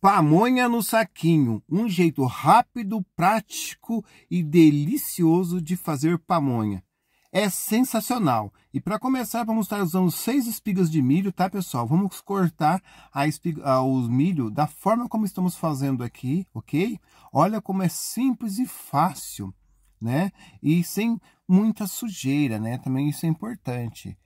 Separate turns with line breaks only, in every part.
Pamonha no saquinho, um jeito rápido, prático e delicioso de fazer pamonha. É sensacional. E para começar, vamos estar usando seis espigas de milho, tá, pessoal? Vamos cortar a espiga, a, ah, o milho da forma como estamos fazendo aqui, ok? Olha como é simples e fácil, né? E sem muita sujeira, né? Também isso é importante.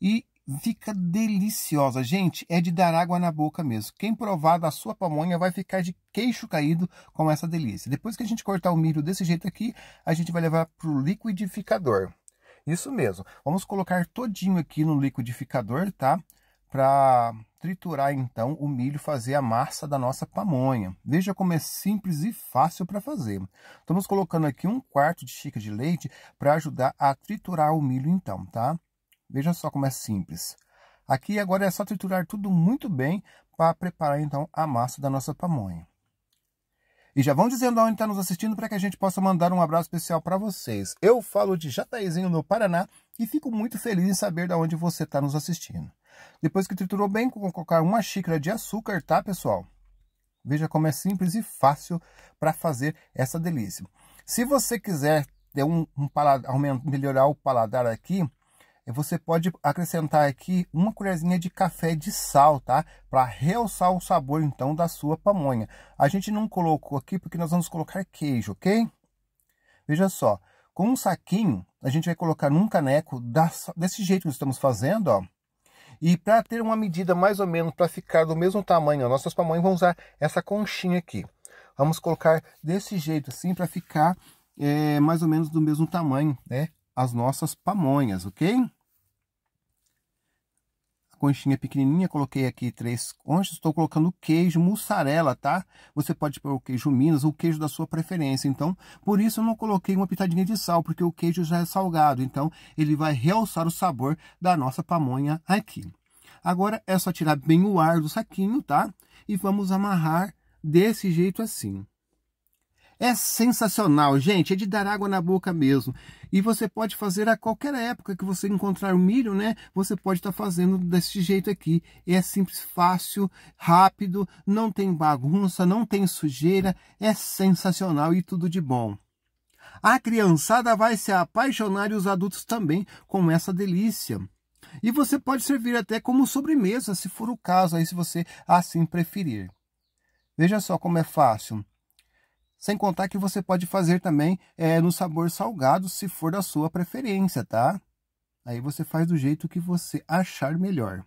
E Fica deliciosa. Gente, é de dar água na boca mesmo. Quem provar da sua pamonha vai ficar de queixo caído com essa delícia. Depois que a gente cortar o milho desse jeito aqui, a gente vai levar para o liquidificador. Isso mesmo. Vamos colocar todinho aqui no liquidificador, tá? Para triturar então o milho, fazer a massa da nossa pamonha. Veja como é simples e fácil para fazer. Estamos colocando aqui um quarto de xícara de leite para ajudar a triturar o milho então, tá? Veja só como é simples. Aqui agora é só triturar tudo muito bem para preparar então a massa da nossa pamonha. E já vão dizendo aonde está nos assistindo para que a gente possa mandar um abraço especial para vocês. Eu falo de Jataizinho, no Paraná, e fico muito feliz em saber de onde você está nos assistindo. Depois que triturou bem, vou colocar uma xícara de açúcar, tá, pessoal? Veja como é simples e fácil para fazer essa delícia. Se você quiser ter um, um paladar, melhorar o paladar aqui, você pode acrescentar aqui uma colherzinha de café de sal, tá? Para realçar o sabor então da sua pamonha. A gente não colocou aqui porque nós vamos colocar queijo, ok? Veja só, com um saquinho a gente vai colocar num caneco desse jeito que estamos fazendo, ó. E para ter uma medida mais ou menos para ficar do mesmo tamanho, ó, nossas pamonhas vão usar essa conchinha aqui. Vamos colocar desse jeito assim para ficar é, mais ou menos do mesmo tamanho, né? As nossas pamonhas, ok? conchinha pequenininha, coloquei aqui três conchas, estou colocando queijo mussarela, tá? Você pode pôr o queijo Minas, o queijo da sua preferência. Então, por isso eu não coloquei uma pitadinha de sal, porque o queijo já é salgado, então ele vai realçar o sabor da nossa pamonha aqui. Agora é só tirar bem o ar do saquinho, tá? E vamos amarrar desse jeito assim. É sensacional, gente, é de dar água na boca mesmo. E você pode fazer a qualquer época que você encontrar o milho, né? Você pode estar tá fazendo desse jeito aqui. É simples, fácil, rápido, não tem bagunça, não tem sujeira, é sensacional e tudo de bom. A criançada vai se apaixonar e os adultos também com essa delícia. E você pode servir até como sobremesa, se for o caso, aí se você assim preferir. Veja só como é fácil. Sem contar que você pode fazer também é, no sabor salgado, se for da sua preferência, tá? Aí você faz do jeito que você achar melhor.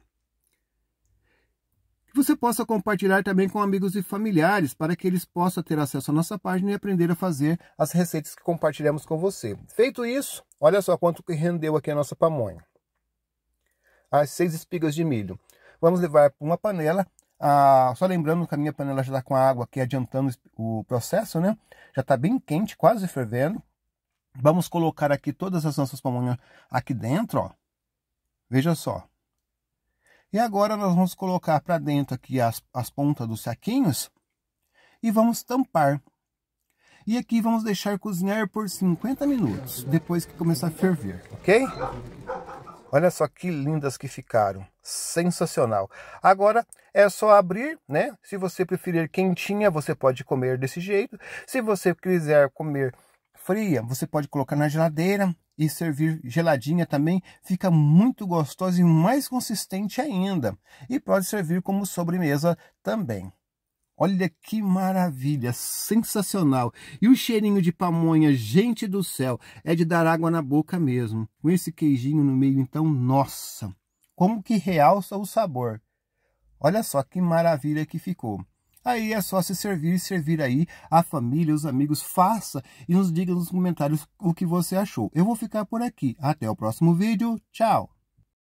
Que você possa compartilhar também com amigos e familiares, para que eles possam ter acesso à nossa página e aprender a fazer as receitas que compartilhamos com você. Feito isso, olha só quanto que rendeu aqui a nossa pamonha. As seis espigas de milho. Vamos levar para uma panela ah, só lembrando que a minha panela já está com a água aqui adiantando o processo, né? Já está bem quente, quase fervendo. Vamos colocar aqui todas as nossas pamonhas aqui dentro, ó. Veja só. E agora nós vamos colocar para dentro aqui as, as pontas dos saquinhos e vamos tampar. E aqui vamos deixar cozinhar por 50 minutos, depois que começar a ferver, ok? Olha só que lindas que ficaram. Sensacional. Agora é só abrir, né? Se você preferir quentinha, você pode comer desse jeito. Se você quiser comer fria, você pode colocar na geladeira e servir geladinha também. Fica muito gostosa e mais consistente ainda. E pode servir como sobremesa também. Olha que maravilha, sensacional. E o cheirinho de pamonha, gente do céu, é de dar água na boca mesmo. Com esse queijinho no meio, então, nossa, como que realça o sabor. Olha só que maravilha que ficou. Aí é só se servir, e servir aí a família, os amigos, faça e nos diga nos comentários o que você achou. Eu vou ficar por aqui. Até o próximo vídeo. Tchau!